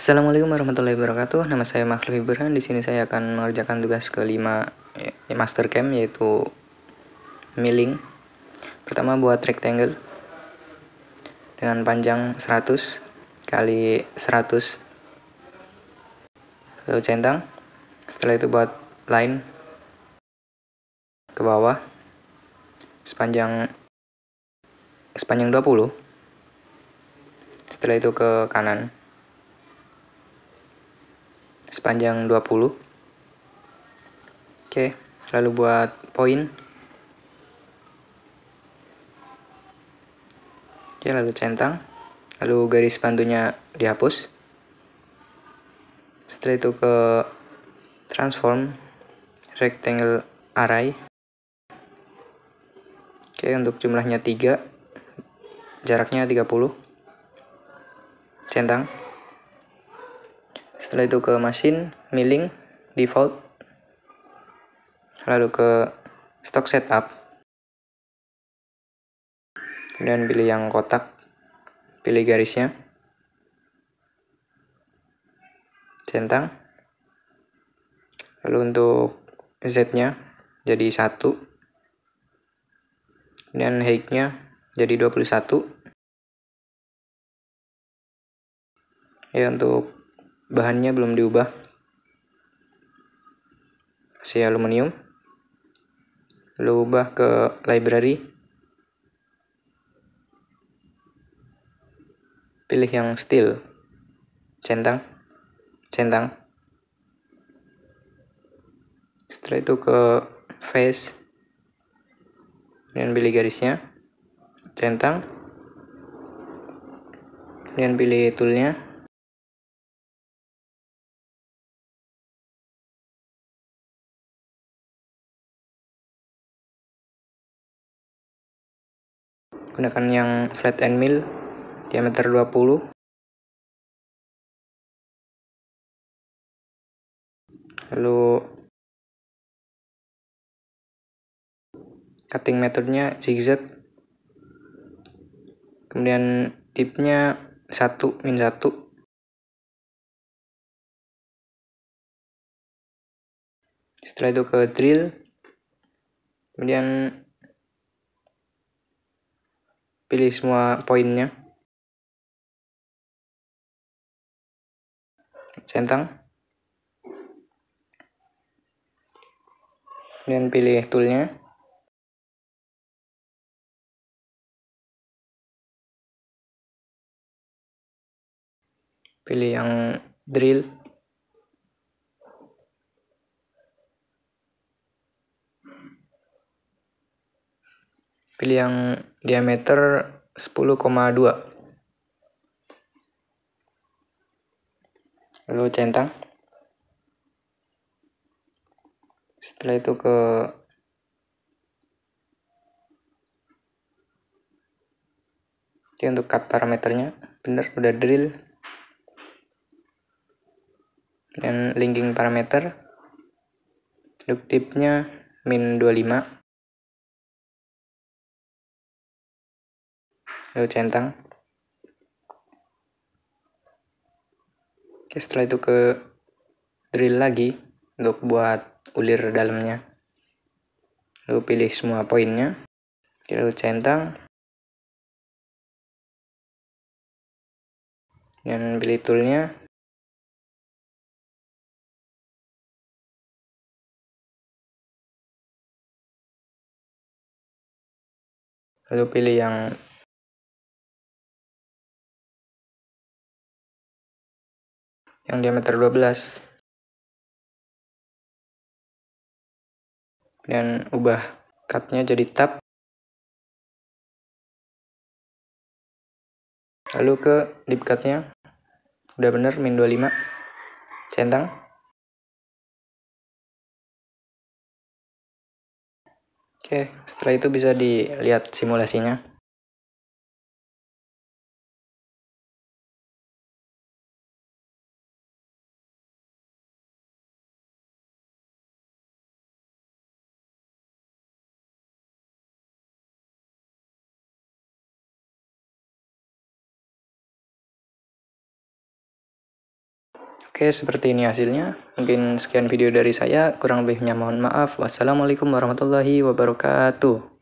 Assalamualaikum warahmatullahi wabarakatuh. Nama saya Makhluk Ibrahim. Di sini saya akan mengerjakan tugas kelima ya, master cam yaitu milling. Pertama buat rectangle dengan panjang 100 kali 100 lalu centang. Setelah itu buat line ke bawah sepanjang sepanjang 20. Setelah itu ke kanan sepanjang 20. Oke, lalu buat poin. Oke, lalu centang. Lalu garis bantunya dihapus. Setelah itu ke transform rectangle array. Oke, untuk jumlahnya 3. Jaraknya 30. Centang setelah itu ke mesin milling default lalu ke stock setup dan pilih yang kotak pilih garisnya centang lalu untuk z nya jadi satu dan height nya jadi 21 ya untuk bahannya belum diubah masih aluminium lalu ubah ke library pilih yang steel centang centang setelah itu ke face kemudian pilih garisnya centang kemudian pilih toolnya gunakan yang flat end mill diameter 20 lalu cutting metodenya zigzag kemudian tipnya 1 min 1 setelah itu ke drill kemudian Pilih semua poinnya. Centang. dan pilih toolnya. Pilih yang drill. Pilih yang diameter 10,2 lalu centang setelah itu ke Oke untuk cut parameternya bener udah drill dan linking parameter tipnya min 25 lalu centang oke setelah itu ke drill lagi untuk buat ulir dalamnya lalu pilih semua poinnya lalu centang dan pilih toolnya lalu pilih yang yang diameter 12 dan ubah cutnya jadi tab lalu ke deep cutnya udah bener min 25 centang oke setelah itu bisa dilihat simulasinya Oke, seperti ini hasilnya. Mungkin sekian video dari saya, kurang lebihnya mohon maaf. Wassalamualaikum warahmatullahi wabarakatuh.